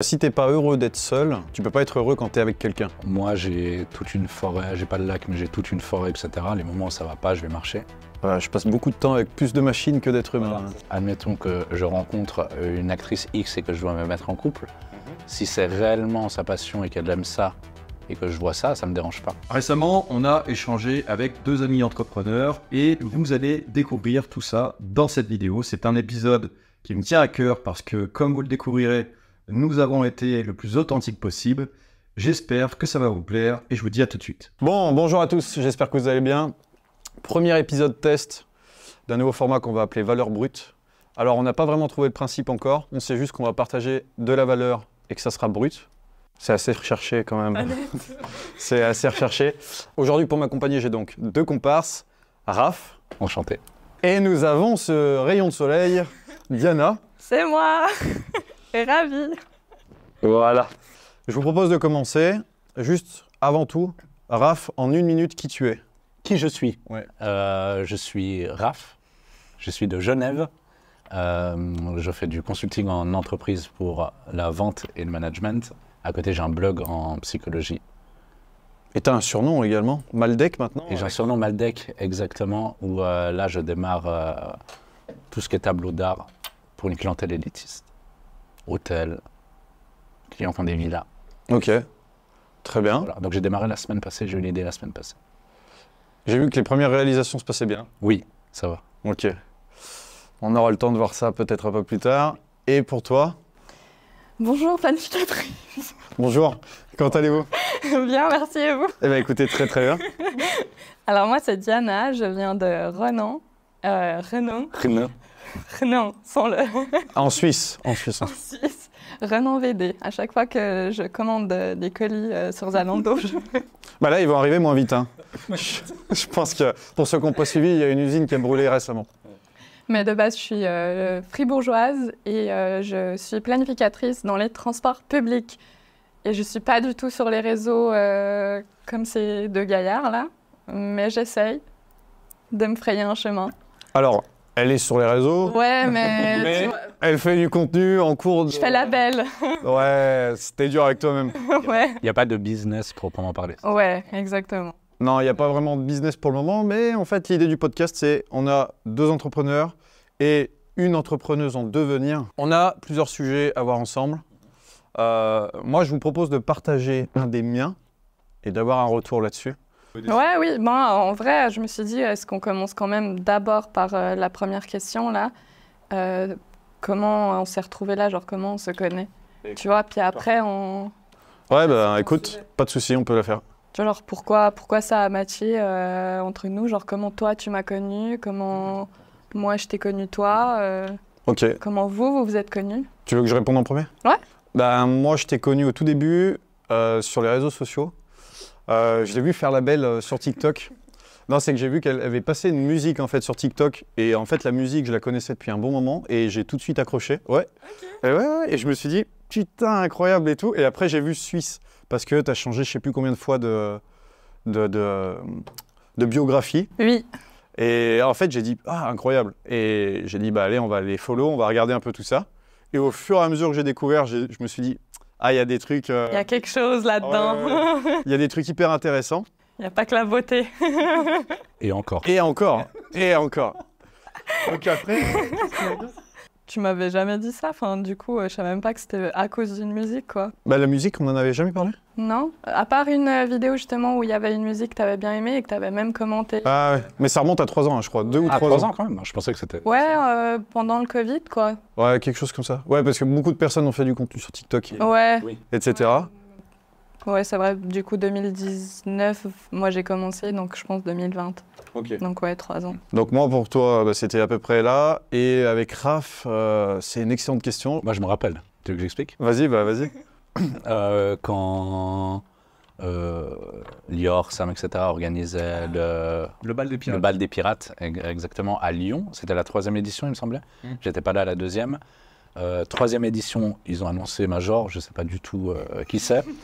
Si t'es pas heureux d'être seul, tu peux pas être heureux quand tu es avec quelqu'un. Moi, j'ai toute une forêt, j'ai pas de lac, mais j'ai toute une forêt, etc. Les moments où ça va pas, je vais marcher. je passe beaucoup de temps avec plus de machines que d'êtres humains. Admettons que je rencontre euh, une actrice X et que je dois me mettre en couple. Mhm. Si c'est réellement sa passion et qu'elle aime ça, et que je vois ça, ça me dérange pas. Récemment, on a échangé avec deux amis entrepreneurs et vous allez découvrir tout ça dans cette vidéo. C'est un épisode qui me tient à cœur parce que, comme vous le découvrirez, nous avons été le plus authentique possible. J'espère que ça va vous plaire et je vous dis à tout de suite. Bon, bonjour à tous, j'espère que vous allez bien. Premier épisode test d'un nouveau format qu'on va appeler Valeur Brute. Alors, on n'a pas vraiment trouvé le principe encore, on sait juste qu'on va partager de la valeur et que ça sera brut. C'est assez recherché quand même. C'est assez recherché. Aujourd'hui, pour m'accompagner, j'ai donc deux comparses, Raph. Enchanté. Et nous avons ce rayon de soleil, Diana. C'est moi ravi. Voilà. Je vous propose de commencer. Juste avant tout, Raph, en une minute, qui tu es Qui je suis euh, Je suis Raph. Je suis de Genève. Euh, je fais du consulting en entreprise pour la vente et le management. À côté, j'ai un blog en psychologie. Et tu as un surnom également Maldek maintenant Et j'ai un surnom Maldek, exactement, où euh, là, je démarre tout ce qui est tableau d'art pour une clientèle élitiste hôtels, clients enfin des villas. Ok, très bien. Donc j'ai démarré la semaine passée, j'ai eu l'idée la semaine passée. J'ai vu que les premières réalisations se passaient bien. Oui, ça va. Ok. On aura le temps de voir ça peut-être un peu plus tard. Et pour toi Bonjour, prie. Bonjour, comment allez-vous Bien, merci et vous Eh bien écoutez, très très bien. Alors moi c'est Diana, je viens de Renan. Euh, Renan. Renan, sans le. Ah, en Suisse, en Suisse. En Suisse. Renan VD. À chaque fois que je commande euh, des colis euh, sur Zalando, je. bah là, ils vont arriver moins vite. Hein. je pense que pour ceux qui n'ont pas suivi, il y a une usine qui a brûlé récemment. Mais de base, je suis euh, fribourgeoise et je suis planificatrice dans les transports publics. Et je ne suis pas du tout sur les réseaux comme ces deux gaillards là, mais j'essaye de me frayer un chemin. Alors, elle est sur les réseaux. Ouais, mais. elle fait du contenu en cours de. Je fais la belle. ouais, c'était dur avec toi-même. ouais. Il n'y a pas de business proprement parler. Ouais, exactement. Non, il n'y a pas vraiment de business pour le moment, mais en fait, l'idée du podcast, c'est on a deux entrepreneurs et une entrepreneuse en devenir. On a plusieurs sujets à voir ensemble. Euh, moi, je vous propose de partager un des miens et d'avoir un retour là-dessus. Ouais, oui. moi en vrai, je me suis dit, est-ce qu'on commence quand même d'abord par euh, la première question, là euh, Comment on s'est retrouvé là Genre, comment on se connaît Tu vois, puis après, on. Ouais, ben écoute, pas de souci, on peut la faire. Tu vois, genre, pourquoi, pourquoi ça a matché euh, entre nous Genre, comment toi, tu m'as connu Comment mhm. moi, je t'ai connu, toi Ok. Comment vous, vous vous êtes connus Tu veux que je réponde en premier Ouais. Bah, moi, je t'ai connu au tout début sur les réseaux sociaux. J'ai euh, je l'ai vu faire la belle euh, sur TikTok. Non, c'est que j'ai vu qu'elle avait passé une musique en fait sur TikTok et en fait la musique je la connaissais depuis un bon moment et j'ai tout de suite accroché. Ouais. Et, ouais, et je me suis dit putain incroyable et tout. Et après j'ai vu Suisse parce que t'as changé je sais plus combien de fois de de, de, de biographie. Oui. Et en fait j'ai dit ah incroyable et j'ai dit bah allez on va aller follow on va regarder un peu tout ça. Et au fur et à mesure que j'ai découvert je me suis dit ah, il y a des trucs. Euh, il y a quelque chose là-dedans. il y a des trucs hyper intéressants. Il n'y a pas que la beauté. Et encore. Et encore. Et encore. Donc après. tu m'avais jamais dit ça. Enfin, du coup, euh, je savais même pas que c'était à cause d'une musique, quoi. Bah, la musique, on n'en avait jamais parlé Non. À part une euh, vidéo, justement, où il y avait une musique que t'avais bien aimée et que t'avais même commenté. Ah ouais, mais ça remonte à 3 ans, hein, je crois. 2 ou 3 ah, ans. quand même, je pensais que c'était... Ouais, euh, pendant le Covid, quoi. Ouais, quelque chose comme ça. Ouais, parce que beaucoup de personnes ont fait du contenu sur TikTok. Ouais. Etc. Ouais, c'est vrai. Du coup, 2019, moi j'ai commencé, donc je pense 2020. Donc ouais, trois ans. Donc moi, pour toi, bah, c'était à peu près là. Et avec Raph, euh, c'est une excellente question. Moi, je me rappelle. Tu veux que j'explique Vas-y, bah vas-y. Euh, quand euh, Lior, Sam, etc. organisait le... Le bal des pirates. Le des pirates, exactement, à Lyon. C'était la troisième édition, il me semblait. Mmh. J'étais pas là à la deuxième. Euh, troisième édition, ils ont annoncé Major, je ne sais pas du tout euh, qui c'est.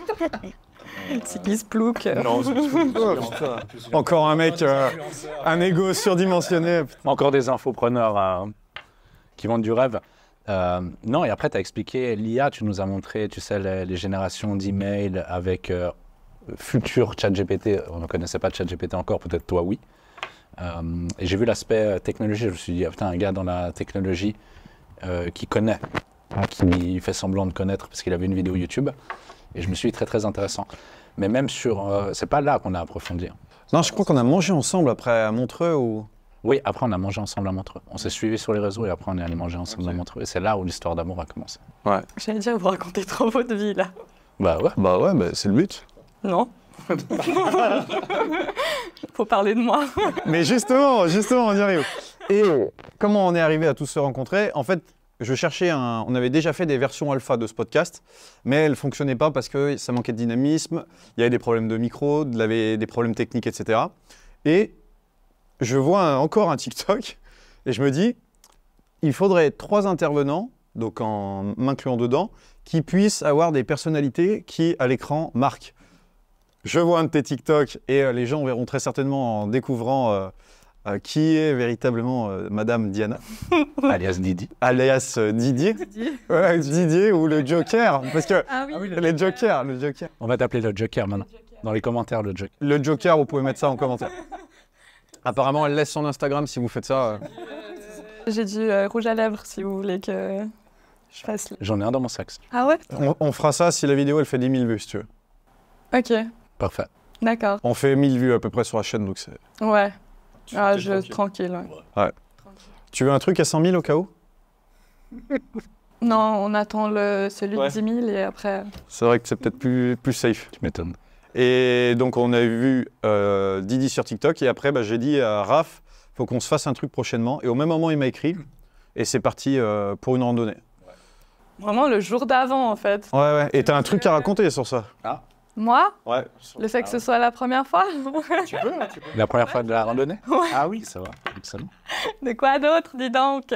C'est qui Plouc. Euh encore un mec, un ego surdimensionné. Encore des infopreneurs hein, qui vendent du rêve. non, et après, tu as expliqué l'IA, tu nous as montré, tu sais, les, générations d'emails avec futur ChatGPT. On ne connaissait pas ChatGPT encore, peut-être toi, oui. et j'ai vu l'aspect technologie, je me suis dit, ah, putain, un gars dans la technologie, euh, qui connaît, hein, qui fait semblant de connaître parce qu'il avait une vidéo YouTube. Et je me suis dit très très intéressant. Mais même sur, euh, c'est pas là qu'on a approfondi. Hein. Non, je crois qu'on a mangé ensemble après à Montreux ou. Oui, après on a mangé ensemble à Montreux. On s'est suivis sur les réseaux et après on est allé manger ensemble à Montreux. Et c'est là où l'histoire d'amour a commencé. Ouais. J'allais dire, vous racontez trop votre vie là. Bah ouais. Bah ouais, mais c'est le but. Non. Faut parler de moi. mais justement, justement, on y arrive. Et comment on est arrivé à tous se rencontrer En fait, je cherchais un. On avait déjà fait des versions alpha de ce podcast, mais elles ne fonctionnaient pas parce que ça manquait de dynamisme, il y avait des problèmes de micro, des problèmes techniques, etc. Et je vois encore un TikTok et je me dis, il faudrait trois intervenants, donc en m'incluant dedans, qui puissent avoir des personnalités qui, à l'écran, marquent. Je vois un de tes TikTok et euh, les gens verront très certainement en découvrant euh, euh, qui est véritablement euh, Madame Diana. alias Didier. Alias euh, Didier. Didier. Ouais, Didier ou le Joker. Parce que ah oui, le, les Joker, le Joker. On va t'appeler le Joker maintenant. Dans les commentaires, le Joker. Le Joker, vous pouvez mettre ça en commentaire. Apparemment, elle laisse son Instagram si vous faites ça. J'ai du rouge à lèvres si vous voulez que je fasse. J'en ai un dans mon sac. Ah ouais on, on fera ça si la vidéo elle fait 10 000 vues si tu veux. Ok. Parfait. D'accord. On fait 1000 vues à peu près sur la chaîne donc c'est. Ouais. Ah, je tranquille. tranquille ouais. Tu veux un truc à 100 000 au cas où Non, on attend le, celui de 10 000 et après. C'est vrai que c'est peut-être plus, plus safe. Tu m'étonnes. Et donc, on a vu euh, Didi sur TikTok et après, bah, j'ai dit à Raph, faut qu'on se fasse un truc prochainement. Et au même moment, il m'a écrit et c'est parti euh, pour une randonnée. Vraiment le jour d'avant, en fait. Ouais, ouais. Et t'as un truc à euh, raconter sur ça. Ah. Moi Ouais. Le fait que ce soit la première fois ah Tu peux, hein, tu La première fois de la randonnée Ah oui, ça va, De quoi d'autre, dis donc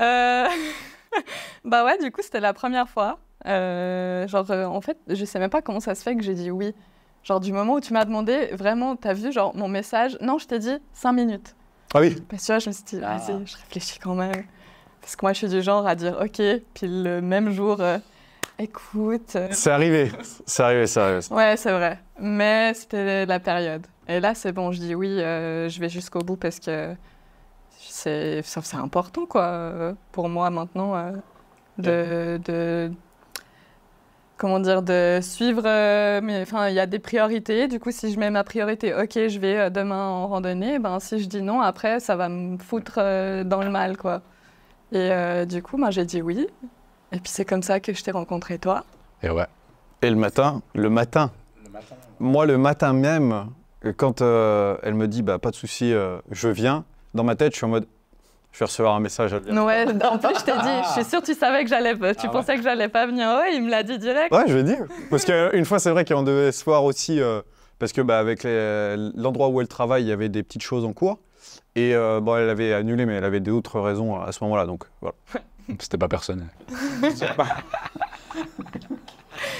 euh, Bah ouais, du coup, c'était la première fois. Euh, genre, euh, en fait, je sais même pas comment ça se fait que j'ai dit oui. Genre, du moment où tu m'as demandé, vraiment, as vu, genre, mon message Non, je t'ai dit 5 minutes. Ah oui Parce que tu vois, je me suis dit, vas-y, ah. je réfléchis quand même. Parce que moi, je suis du genre à dire, ok, puis le même jour Écoute. Euh, c'est arrivé, c'est arrivé, c'est Ouais, c'est vrai. Mais c'était la période. Et là, c'est bon, je dis oui, euh, je vais jusqu'au bout parce que c'est important, quoi, euh, pour moi maintenant, de, Comment dire De suivre. enfin, il y a des priorités. Du coup, si je mets ma priorité, OK, je vais demain en randonnée, ben, si je dis non, après, ça va me foutre dans le mal, quoi. Et du coup, moi, j'ai dit oui. Et puis c'est comme ça que je t'ai rencontré, toi. Et ouais. Et le matin, le matin. Moi, le matin même, quand euh, elle me dit, bah, pas de souci, euh, je viens, dans ma tête, je suis en mode, je vais recevoir un message. À en plus, je t'ai dit, je suis sûr tu savais que j'allais, tu ah pensais que j'allais pas venir. Ouais, il me l'a dit direct. Ouais, je l'ai dit. Parce qu'une euh, fois, c'est vrai qu'on devait se voir aussi, parce que bah, avec l'endroit où elle travaille, il y avait des petites choses en cours. Et bon, elle avait annulé, mais elle avait d'autres raisons à ce moment-là. Donc voilà. C'était pas personnel. Bah.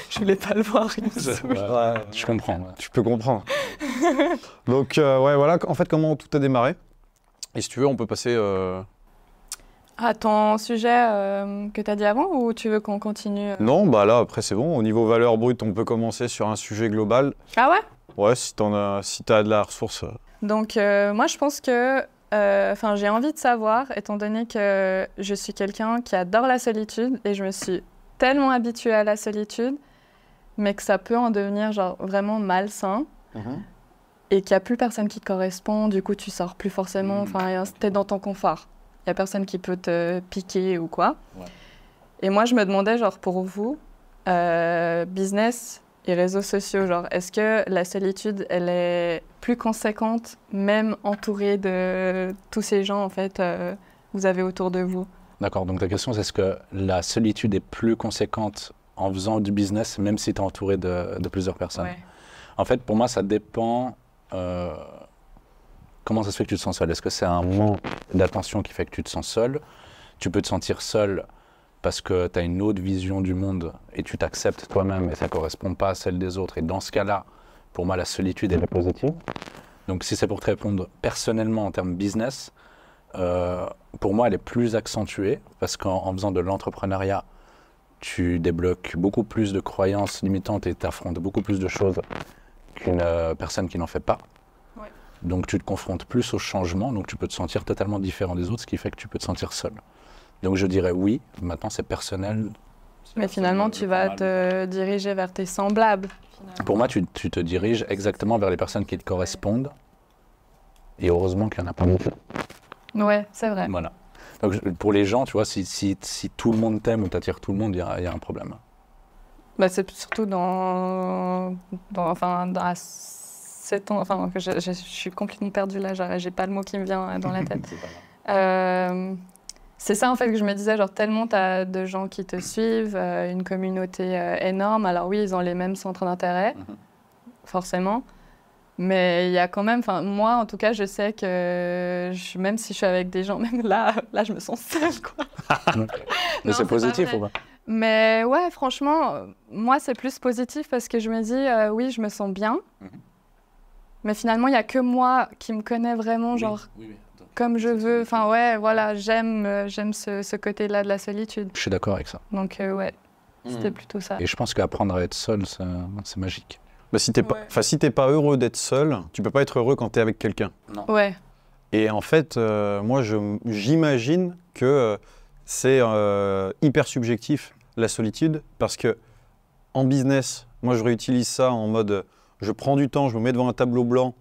je voulais pas le voir. je comprends. Tu peux comprendre. Donc, euh, ouais, voilà. En fait, comment tout a démarré. Et si tu veux, on peut passer. Euh, à ton sujet euh, que tu as dit avant ou tu veux qu'on continue Non, bah là, après, c'est bon. Au niveau valeur brute, on peut commencer sur un sujet global. Ah ouais Ouais, si tu as, si as de la ressource. Donc, moi, je pense que euh, enfin, j'ai envie de savoir, étant donné que je suis quelqu'un qui adore la solitude et je me suis tellement habituée à la solitude, mais que ça peut en devenir genre vraiment malsain. Mhm. Et qu'il n'y a plus personne qui te correspond, du coup tu sors plus forcément, mm. enfin t'es dans ton confort. Il n'y a personne qui peut te piquer ou quoi. Et moi je me demandais, genre pour vous, euh, business, les réseaux sociaux. Genre, est-ce que la solitude, elle est plus conséquente, même entourée de tous ces gens, en fait, euh, vous avez autour de vous D'accord, donc la question, c'est est-ce que la solitude est plus conséquente en faisant du business, même si tu es entouré de, plusieurs personnes En fait, pour moi, ça dépend... Euh, comment ça se fait que tu te sens seul Est-ce que c'est un mot d'attention qui fait que tu te sens seul Tu peux te sentir seul parce que tu as une autre vision du monde et tu t'acceptes toi-même et ça ne correspond pas à celle des autres. Et dans ce cas-là, pour moi, la solitude, elle est positive. Donc si c'est pour te répondre personnellement en termes business, euh, pour moi, elle est plus accentuée parce qu'en faisant de l'entrepreneuriat, tu débloques beaucoup plus de croyances limitantes et affrontes beaucoup plus de choses qu'une euh, personne qui n'en fait pas. Donc tu te confrontes plus au changement, donc tu peux te sentir totalement différent des autres, ce qui fait que tu peux te sentir seul. Donc je dirais oui, maintenant c'est personnel. Mais finalement, tu vas te diriger vers tes semblables. Pour moi, tu, tu, te diriges exactement vers les personnes qui te correspondent. Et heureusement qu'il n'y en a pas beaucoup. Ouais, c'est vrai. Voilà. Donc pour les gens, tu vois, si, si, tout le monde t'aime ou t'attire tout le monde, il y, y, a un problème. Bah, c'est surtout dans, dans, enfin, dans ans enfin, je, je, suis complètement perdue là, j'ai pas le mot qui me vient dans la tête. euh, c'est ça en fait que je me disais, genre tellement t'as de gens qui te suivent, euh, une communauté euh, énorme. Alors oui, ils ont les mêmes centres d'intérêt, mhm. forcément. Mais il y a quand même, enfin moi en tout cas, je sais que même si je suis avec des gens, même là, là je me sens seule quoi. mais c'est positif ou pas Mais ouais, franchement, moi c'est plus positif parce que je me dis, euh, oui, je me sens bien. Mhm. Mais finalement, il n'y a que moi qui me connais vraiment, genre comme je veux. Enfin, ouais, voilà, j'aime, euh, j'aime ce, côté-là de la solitude. Je suis d'accord avec ça. Donc, euh, ouais, c'était hmm. plutôt ça. Et je pense qu'apprendre à être seul, c'est magique. Bah, si t'es n'es pas, si pas heureux d'être seul, tu peux pas être heureux quand tu es avec quelqu'un. Ouais. Et en fait, euh, moi, j'imagine que c'est hyper subjectif la solitude parce que en business, moi, je réutilise ça en mode, je prends du temps, je me mets devant un tableau blanc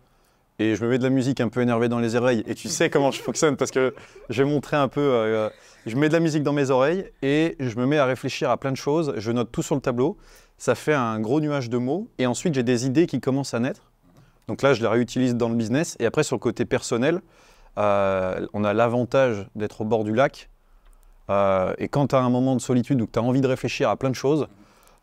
et je me mets de la musique un peu énervée dans les oreilles. Et tu sais comment je fonctionne parce que je vais montrer un peu. Euh, euh, je mets de la musique dans mes oreilles et je me mets à réfléchir à plein de choses. Je note tout sur le tableau. Ça fait un gros nuage de mots. Et ensuite, j'ai des idées qui commencent à naître. Donc là, je les réutilise dans le business. Et après, sur le côté personnel, euh, on a l'avantage d'être au bord du lac. et quand tu as un moment de solitude où tu as envie de réfléchir à plein de choses,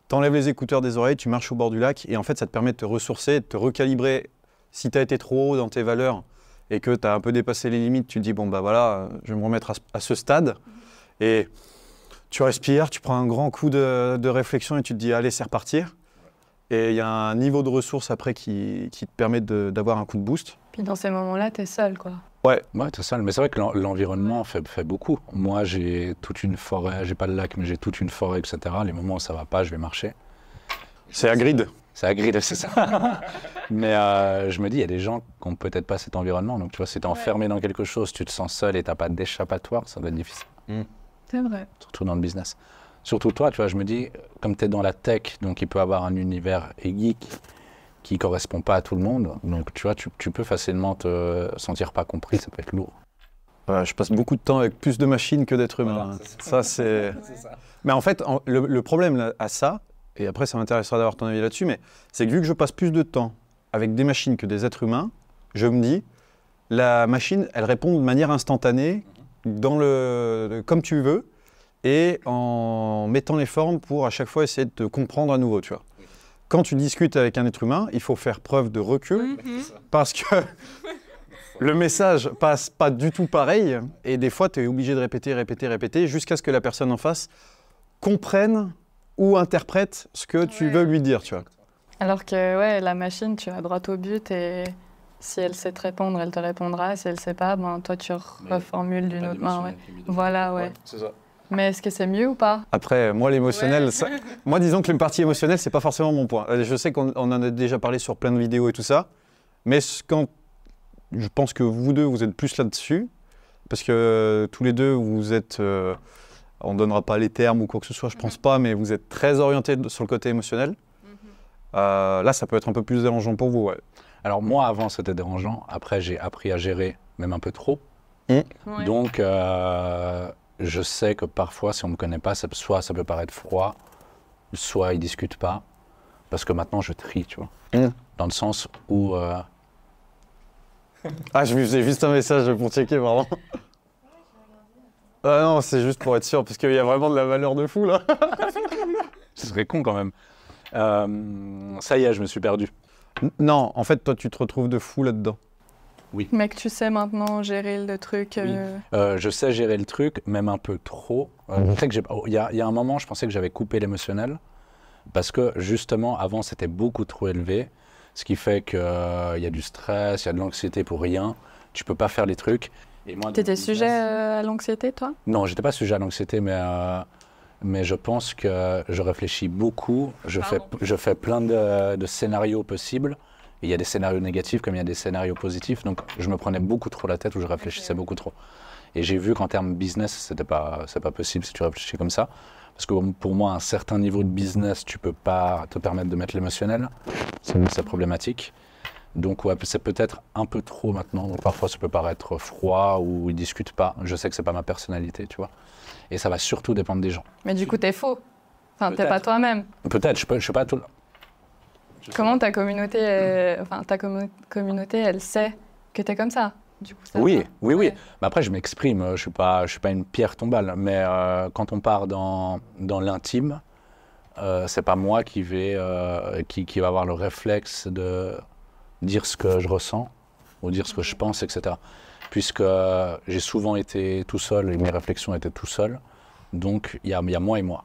tu enlèves les écouteurs des oreilles, tu marches au bord du lac. Et en fait, ça te permet de te ressourcer, de te recalibrer si tu as été trop haut dans tes valeurs et que tu as un peu dépassé les limites, tu te dis, bon, bah voilà, je vais me remettre à, ce stade. Et tu respires, tu prends un grand coup de, réflexion et tu te dis, allez, c'est repartir. Et il y a un niveau de ressources après qui, qui te permet d'avoir un coup de boost. Puis dans ces moments-là, tu es seul, quoi. Ouais, ouais es seul. Mais c'est vrai que l'environnement fait, fait, beaucoup. Moi, j'ai toute une forêt, j'ai pas de lac, mais j'ai toute une forêt, etc. Les moments où ça va pas, je vais marcher. C'est à grid c'est agréable, c'est ça. mais euh, je me dis, il y a des gens qui n'ont peut-être pas cet environnement. Donc, tu vois, si tu es enfermé dans quelque chose, tu te sens seul et tu n'as pas d'échappatoire, ça doit être difficile. Mm. C'est vrai. Surtout dans le business. Surtout toi, tu vois, je me dis, comme tu es dans la tech, donc il peut avoir un univers geek qui correspond pas à tout le monde. Donc, tu vois, tu, peux facilement te sentir pas compris, ça peut être lourd. je passe beaucoup de temps avec plus de machines que d'êtres humains. ça, c'est. Mais en fait, le, problème à ça, et après ça m'intéressera d'avoir ton avis là-dessus, mais c'est que vu que je passe plus de temps avec des machines que des êtres humains, je me dis, la machine, elle répond de manière instantanée, dans le, comme tu veux, et en mettant les formes pour à chaque fois essayer de te comprendre à nouveau, tu vois. Quand tu discutes avec un être humain, il faut faire preuve de recul, mm-hmm. parce que le message passe pas du tout pareil, et des fois, tu es obligé de répéter, répéter, répéter, jusqu'à ce que la personne en face comprenne ou interprète ce que tu veux lui dire, tu vois. Alors que ouais, la machine, tu as droit au but et si elle sait te répondre, elle te répondra. Si elle sait pas, ben toi tu reformules d'une autre main. Voilà, ouais. c'est ça. Mais est-ce que c'est mieux ou pas Après, moi, l'émotionnel, moi, disons que la partie émotionnelle, c'est pas forcément mon point. Euh, je sais qu'on en a déjà parlé sur plein de vidéos et tout ça, mais quand je pense que vous deux, vous êtes plus là-dessus, parce que euh, tous les deux, vous êtes euh, on ne donnera pas les termes ou quoi que ce soit, je ne pense pas, mais vous êtes très orienté sur le côté émotionnel. Mhm. Euh, là, ça peut être un peu plus dérangeant pour vous. Alors moi, avant, c'était dérangeant. Après, j'ai appris à gérer, même un peu trop. Mmh. Donc, euh, je sais que parfois, si on ne me connaît pas, ça, soit ça peut paraître froid, soit ils ne discutent pas. Parce que maintenant, je trie, tu vois. Mmh. Dans le sens où... Euh, ah, je me faisais juste un message pour checker, pardon. Ah non, c'est juste pour être sûr, parce qu'il y a vraiment de la valeur de fou là. Ce serait con quand même. Euh, ça y est, je me suis perdu. non, en fait, toi, tu te retrouves de fou là-dedans. Oui. Mais tu sais maintenant gérer le truc. Euh. Euh, je sais gérer le truc, même un peu trop. Mhm. Oh, il y, a- un moment, je pensais que j'avais coupé l'émotionnel, parce que justement, avant, c'était beaucoup trop élevé, ce qui fait qu'il il y a du stress, il y a de l'anxiété pour rien, tu peux pas faire les trucs. Et moi, T'étais sujet euh, à l'anxiété, toi Non, j'étais pas sujet à l'anxiété, mais, euh, mais je pense que je réfléchis beaucoup. Je, fais, je fais plein de, scénarios possibles. Il y a des scénarios négatifs comme il y a des scénarios positifs. Donc, je me prenais beaucoup trop la tête ou je réfléchissais beaucoup trop. Et j'ai vu qu'en termes business, c'était pas, c'est pas possible si tu réfléchis comme ça. Parce que pour moi, un certain niveau de business, tu peux pas te permettre de mettre l'émotionnel. C'est, c'est problématique. Donc c'est peut-être un peu trop maintenant. parfois, ça peut paraître froid ou ils discutent pas. Je sais que c'est pas ma personnalité, tu vois. Et ça va surtout dépendre des gens. Mais du coup, t'es faux. Enfin, t'es pas toi-même. Peut-être. Je, peux, je suis pas tout. Comment ta communauté, euh, enfin ta communauté, elle sait que t'es comme ça. Du coup, oui, oui, oui. Mais après, je m'exprime. Euh, je suis pas, je suis pas une pierre tombale. Mais euh, quand on part dans dans l'intime, euh, c'est pas moi qui vais qui, qui va avoir le réflexe de dire ce que je ressens ou dire ce que je pense, etc. Puisque euh, j'ai souvent été tout seul et mes réflexions étaient tout seul donc il y a, y a, moi et moi.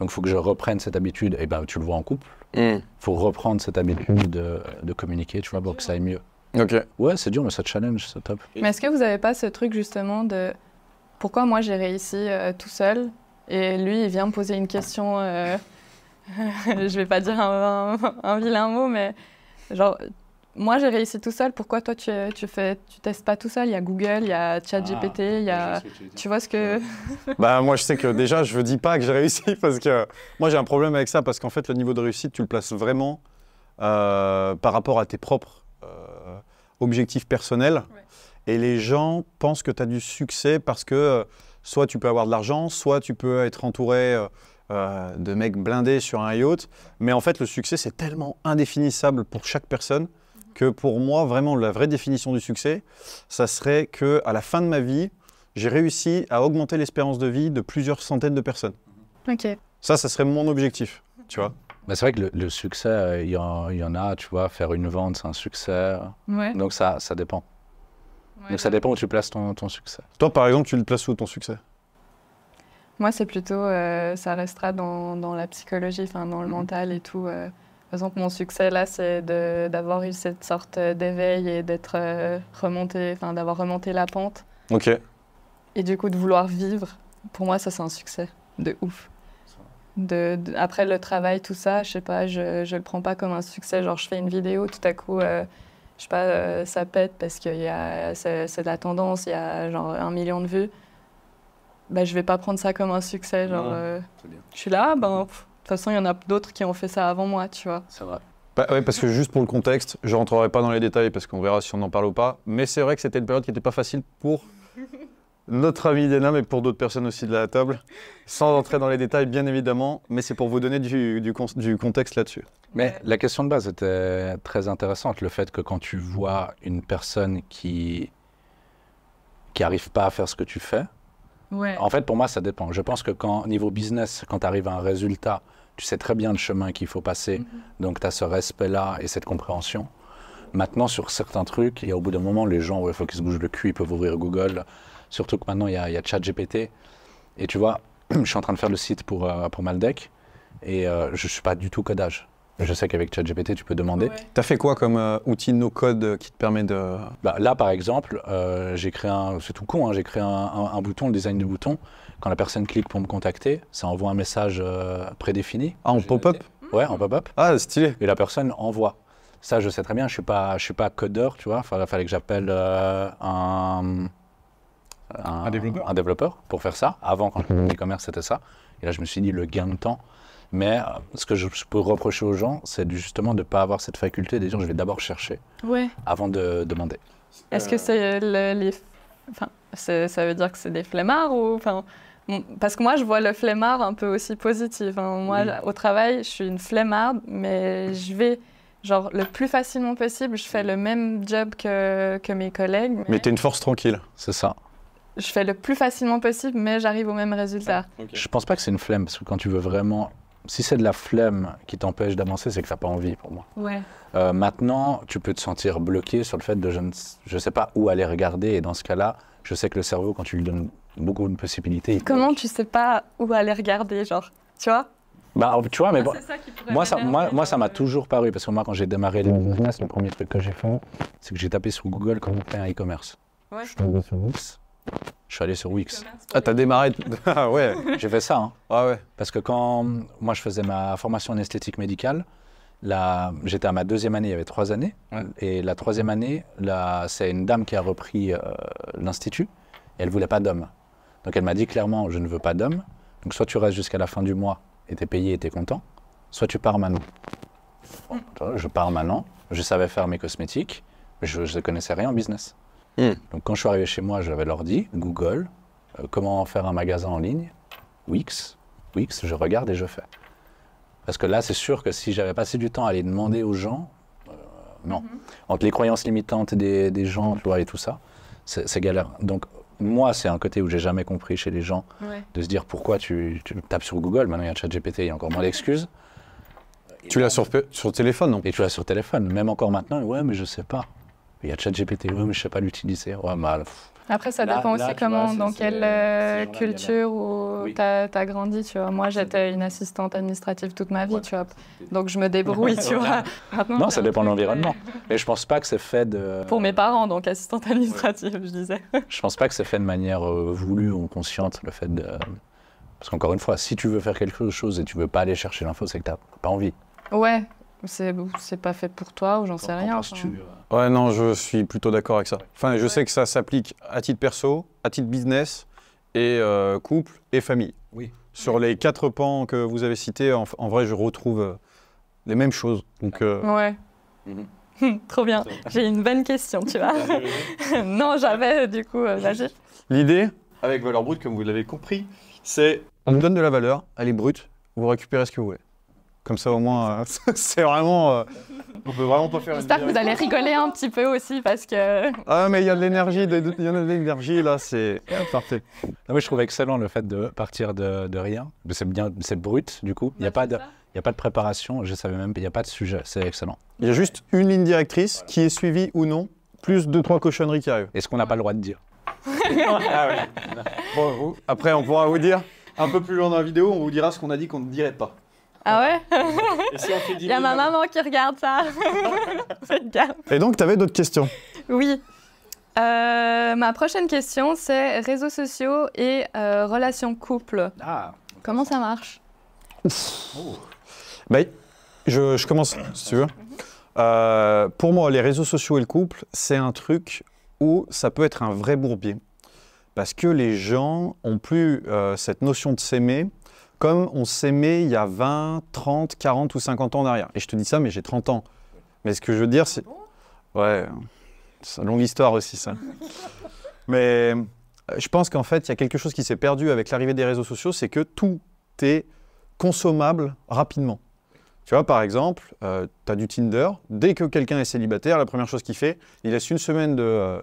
Donc il faut que je reprenne cette habitude, et ben tu le vois en couple, il hmm. faut reprendre cette habitude de, communiquer, tu vois, pour que ça aille mieux. ok Ouais, c'est dur, mais ça challenge, c'est top. Mais est-ce que vous n'avez pas ce truc justement de pourquoi moi j'ai réussi euh, tout seul et lui il vient me poser une question, je euh, je vais pas dire un vilain mot, mais genre moi j'ai réussi tout seul, pourquoi toi tu, tu fais tu testes pas tout seul Il y a Google, il y a ChatGPT, ah, il y a tu, vois ce que Bah moi je sais que déjà je ne dis pas que j'ai réussi parce que moi j'ai un problème avec ça parce qu'en fait le niveau de réussite tu le places vraiment euh, par rapport à tes propres euh, objectifs personnels et les gens pensent que tu as du succès parce que euh, soit tu peux avoir de l'argent, soit tu peux être entouré de mecs blindés sur un yacht, mais en fait le succès c'est tellement indéfinissable pour chaque personne que pour moi, vraiment, la vraie définition du succès, ça serait que à la fin de ma vie, j'ai réussi à augmenter l'espérance de vie de plusieurs centaines de personnes. Ok. Ça, ça serait mon objectif, tu vois. c'est vrai que le, succès, euh, il y, en a, tu vois, faire une vente, c'est un succès. Donc ça, ça dépend. Donc ça dépend où tu places ton, ton, succès. Toi, par exemple, tu le places où ton succès Moi, c'est plutôt, euh, ça restera dans, dans la psychologie, enfin dans le mhm. mental et tout. Euh, par que mon succès là, c'est d'avoir eu cette sorte d'éveil et d'être euh, remonté, enfin d'avoir remonté la pente. Ok. Et du coup, de vouloir vivre, pour moi, ça c'est un succès de ouf. De, après le travail, tout ça, je sais pas, je, je le prends pas comme un succès. Genre, je fais une vidéo, tout à coup, euh, je sais pas, euh, ça pète parce que c'est de la tendance, il y a genre un million de vues. Ben, je vais pas prendre ça comme un succès. Genre, je suis là, ah, ben. De toute façon, il y en a d'autres qui ont fait ça avant moi, tu vois. C'est vrai. Bah, oui, parce que juste pour le contexte, je rentrerai pas dans les détails parce qu'on verra si on en parle ou pas. Mais c'est vrai que c'était une période qui n'était pas facile pour notre ami Dena, mais pour d'autres personnes aussi de la table, sans entrer dans les détails, bien évidemment. Mais c'est pour vous donner du, du, contexte là-dessus. Mais la question de base était très intéressante. Le fait que quand tu vois une personne qui qui n'arrive pas à faire ce que tu fais, en fait, pour moi, ça dépend. Je pense que quand niveau business, quand tu arrives à un résultat tu sais très bien le chemin qu'il faut passer. Mhm. Donc, tu as ce respect-là et cette compréhension. Maintenant, sur certains trucs, et au bout d'un moment, les gens, il faut qu'ils se bougent le cul, ils peuvent ouvrir Google. Surtout que maintenant, il y a, y a ChatGPT. Et tu vois, je suis en train de faire le site pour, euh, pour Maldec, et euh, je ne suis pas du tout codage. Je sais qu'avec ChatGPT, tu peux demander. Tu as fait quoi comme euh, outil no-code qui te permet de... Bah, là, par exemple, j'ai créé un... C'est tout con, hein, j'ai créé un, un, bouton, le design du bouton, quand la personne clique pour me contacter, ça envoie un message euh, prédéfini. Ah, en pop-up Ouais, en pop-up. Ah, stylé. Et la personne envoie. Ça, je sais très bien, je ne suis, pas, je suis pas codeur, tu vois. Il fallait que j'appelle euh, un, un, développeur. pour faire ça. Avant, quand l'e-commerce, c'était ça. Et là, je me suis dit, le gain de temps. Mais euh, ce que je, peux reprocher aux gens, c'est justement de ne pas avoir cette faculté de dire, je vais d'abord chercher ouais. avant de demander. Est-ce que c'est le, les... Enfin, ça veut dire que c'est des flemmards Enfin, parce que moi, je vois le flemmard un peu aussi positif. Hein. Moi, au travail, je suis une flemmarde, mais je vais genre le plus facilement possible. Je fais le même job que, que mes collègues. Mais, tu es une force tranquille, c'est ça Je fais le plus facilement possible, mais j'arrive au même résultat. Je ah, ne Je pense pas que c'est une flemme, parce que quand tu veux vraiment. Si c'est de la flemme qui t'empêche d'avancer, c'est que tu t'as pas envie pour moi. Ouais. Euh, maintenant, tu peux te sentir bloqué sur le fait de je ne je sais pas où aller regarder. Et dans ce cas-là, je sais que le cerveau, quand tu lui donnes beaucoup de possibilités. Comment tu sais pas où aller regarder, genre, tu vois bah, tu vois, mais ah, ça moi, ça, moi, moi, ça m'a toujours paru, parce que moi, quand j'ai démarré le business, le premier truc que j'ai fait, c'est que j'ai tapé sur Google comment faire un e-commerce. Je suis sur Wix. Je suis allé sur Wix. Ah, t'as démarré Ah ouais. J'ai fait ça. Hein. Ah ouais. Parce que quand moi, je faisais ma formation en esthétique médicale, la... j'étais à ma deuxième année, il y avait trois années. Et la troisième année, la... c'est une dame qui a repris euh, l'institut. Et elle voulait pas d'homme. Donc elle m'a dit clairement, je ne veux pas d'homme. Donc soit tu restes jusqu'à la fin du mois et t'es payé et t'es content, soit tu pars maintenant. je pars maintenant, je savais faire mes cosmétiques, mais je ne connaissais rien en business. Hmm. Donc quand je suis arrivé chez moi, j'avais dit Google, euh, comment faire un magasin en ligne, Wix, Wix, je regarde et je fais. Parce que là, c'est sûr que si j'avais passé du temps à aller demander aux gens, euh, non. Mhm. Entre les croyances limitantes des, gens, tu et tout ça, c'est galère. Donc moi, c'est un côté où j'ai jamais compris chez les gens de se dire pourquoi tu, tapes sur Google. Maintenant, il y a ChatGPT, il y a encore moins d'excuses. tu l'as sur, sur téléphone, non Et tu l'as sur téléphone, même encore maintenant. Ouais, mais je sais pas. Il y a ChatGPT, ouais, mais je sais pas l'utiliser. Ouais, mal. Après, ça dépend aussi comment, dans quelle euh, culture où tu as, grandi, tu vois. Moi, j'étais une assistante administrative toute ma vie, tu vois. Donc, je me débrouille, tu vois. non, ça dépend de l'environnement. Et euh, je pense pas que c'est fait de... Pour mes parents, donc assistante administrative, je disais. je pense pas que c'est fait de manière euh, voulue ou consciente, le fait de... Parce qu'encore une fois, si tu veux faire quelque chose et tu veux pas aller chercher l'info, c'est que tu n'as pas envie. Ouais, c'est pas fait pour toi ou j'en sais rien. Ouais, non, je suis plutôt d'accord avec ça. Enfin, je sais que ça s'applique à titre perso, à titre business, et euh, couple et famille. Oui. Sur les quatre pans que vous avez cités, en, vrai, je retrouve euh, les mêmes choses. Euh, ouais. Mhm. Trop bien. J'ai une bonne question, tu vois. non, j'avais du coup, L'idée, avec Valeur Brute, comme vous l'avez compris, c'est on vous donne de la valeur, elle est brute, vous récupérez ce que vous voulez. Comme ça, au moins, euh, c'est vraiment. Euh, on peut vraiment pas faire. J'espère que vous allez rigoler un petit peu aussi parce que. Ah, mais il y a de l'énergie, il y a de l'énergie là, c'est parfait. Non, mais je trouve excellent le fait de partir de, rien. C'est bien, c'est brut du coup. Il n'y a pas de. Il n'y a pas de préparation, je savais même, il n'y a pas de sujet, c'est excellent. Il y a juste une ligne directrice qui est suivie ou non, plus deux, trois cochonneries qui arrivent. Est-ce qu'on n'a pas le droit de dire ah oui. Après, on pourra vous dire un peu plus loin dans la vidéo, on vous dira ce qu'on a dit qu'on ne dirait pas. Ah ouais Il y a ma maman qui regarde ça. Et donc, tu avais d'autres questions Oui. Euh, ma prochaine question, c'est réseaux sociaux et euh, relations couple. Ah, Comment ça marche oh. bah, je, commence, si tu veux. Mhm. Euh, pour moi, les réseaux sociaux et le couple, c'est un truc où ça peut être un vrai bourbier. Parce que les gens ont plus cette notion de s'aimer comme on s'aimait il y a 20, 30, 40 ou 50 ans en arrière. Et je te dis ça, mais j'ai 30 ans. Mais ce que je veux dire, c'est... Ouais, c'est une longue histoire aussi, ça. mais euh, je pense qu'en fait, il y a quelque chose qui s'est perdu avec l'arrivée des réseaux sociaux, c'est que tout est consommable rapidement. Tu vois, par exemple, euh, tu as du Tinder, dès que quelqu'un est célibataire, la première chose qu'il fait, il laisse une semaine de... Euh,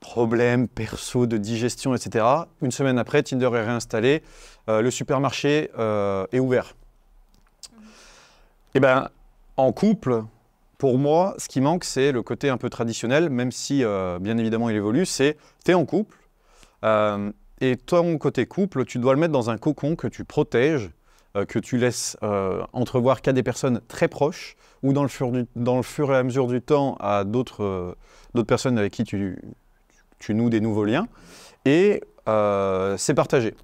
problèmes perso de digestion, etc. Une semaine après, Tinder est réinstallé, euh, le supermarché euh, est ouvert. Et eh ben, en couple, pour moi, ce qui manque, c'est le côté un peu traditionnel, même si, euh, bien évidemment, il évolue, c'est tu es en couple, et ton côté couple, tu dois le mettre dans un cocon que tu protèges, que tu laisses entrevoir qu'à des personnes très proches, ou dans le fur et à mesure du temps à d'autres personnes avec qui tu, tu noues des nouveaux liens, et euh, c'est partagé.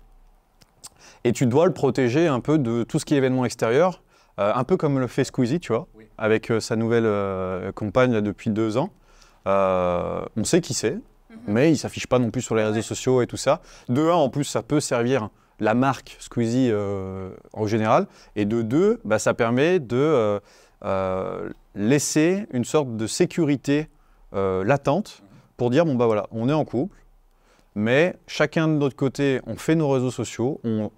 Et tu dois le protéger un peu de tout ce qui est événement extérieur, euh, un peu comme le fait Squeezie, tu vois, avec euh, sa nouvelle compagne depuis deux ans. on sait qui c'est, mhm. mais il ne s'affiche pas non plus sur les réseaux sociaux et tout ça. De un, en plus, ça peut servir la marque Squeezie en général, et de deux, bah, ça permet de laisser une sorte de sécurité latente pour dire, bon bah voilà, on est en couple, mais chacun de notre côté, on fait nos réseaux sociaux, on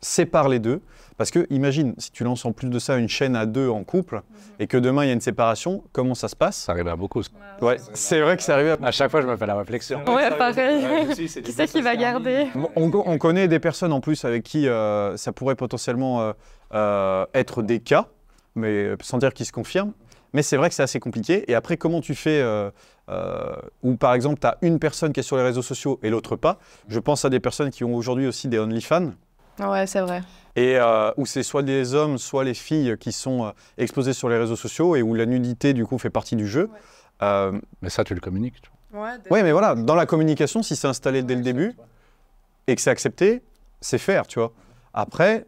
sépare les deux. Parce que imagine, si tu lances en plus de ça une chaîne à deux en couple mhm. et que demain il y a une séparation, comment ça se passe Ça arrive à beaucoup. Ouais, c'est vrai que ça arrive à... à chaque fois, je me fais la réflexion. Ouais, pareil. qui c'est qui va garder on, connaît des personnes en plus avec qui euh, ça pourrait potentiellement euh, euh, être des cas, mais sans dire qu'ils se confirment. Mais c'est vrai que c'est assez compliqué. Et après, comment tu fais euh, euh par exemple, tu as une personne qui est sur les réseaux sociaux et l'autre pas Je pense à des personnes qui ont aujourd'hui aussi des OnlyFans. Ouais, c'est vrai. Et euh, où c'est soit des hommes, soit les filles qui sont euh, exposées sur les réseaux sociaux et où la nudité, du coup, fait partie du jeu. Mais ça, tu le communiques. Ouais, ouais, mais voilà, dans la communication, si c'est installé dès le début et que c'est accepté, c'est faire, tu vois. Après,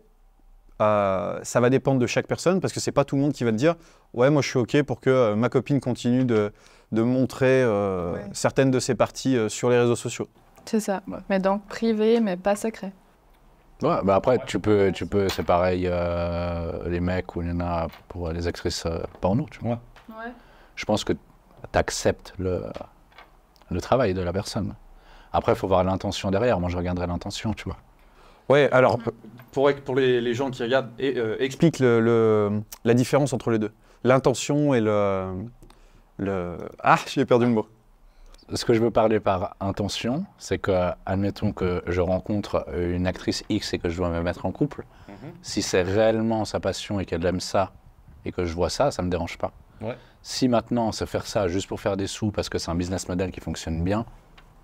ça va dépendre de chaque personne parce que c'est pas tout le monde qui va te dire ouais moi je suis ok pour que euh, ma copine continue de, montrer euh, certaines de ses parties euh, sur les réseaux sociaux. C'est ça. Mais donc privé mais pas secret. Ouais, bah après tu peux tu peux c'est pareil les mecs ou les nanas pour les actrices porno tu vois. Ouais. Je pense que tu acceptes le le travail de la personne. Après il faut voir l'intention derrière. Moi je regarderais l'intention tu vois. Ouais, alors pour, pour les, gens qui regardent, et, euh, explique la différence entre les deux. L'intention et le, le... Ah, j'ai perdu le mot. Ce que je veux parler par intention, c'est que, admettons que je rencontre une actrice X et que je dois me mettre en couple, mhm. si c'est réellement sa passion et qu'elle aime ça et que je vois ça, ça ne me dérange pas. Si maintenant c'est faire ça juste pour faire des sous parce que c'est un business model qui fonctionne bien,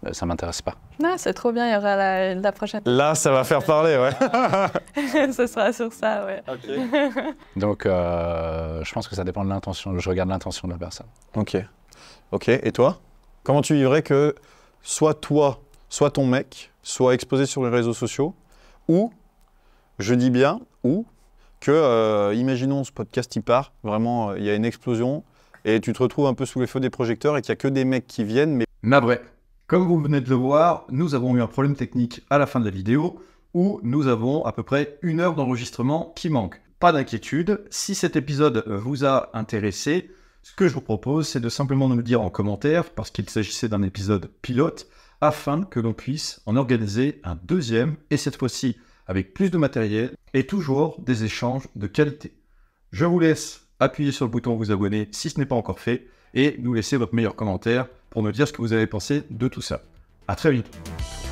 euh, ça m'intéresse pas. Non, c'est trop bien, il y aura la, prochaine. Là, ça va faire parler, ouais. Ce sera sur ça, ouais. Donc, euh, je pense que ça dépend de l'intention. Je regarde l'intention de la personne. Ok. Ok, et toi Comment tu vivrais que soit toi, soit ton mec, soit exposé sur les réseaux sociaux, ou, je dis bien, ou, que, euh, imaginons, ce podcast, il part, vraiment, il y a une explosion, et tu te retrouves un peu sous les feux des projecteurs, et qu'il n'y a que des mecs qui viennent, mais... Nabré. Comme vous venez de le voir, nous avons eu un problème technique à la fin de la vidéo où nous avons à peu près une heure d'enregistrement qui manque. Pas d'inquiétude, si cet épisode vous a intéressé, ce que je vous propose, c'est de simplement nous le dire en commentaire, parce qu'il s'agissait d'un épisode pilote, afin que l'on puisse en organiser un deuxième, et cette fois-ci avec plus de matériel, et toujours des échanges de qualité. Je vous laisse appuyer sur le bouton vous abonner si ce n'est pas encore fait, et nous laisser votre meilleur commentaire pour nous dire ce que vous avez pensé de tout ça. À très vite.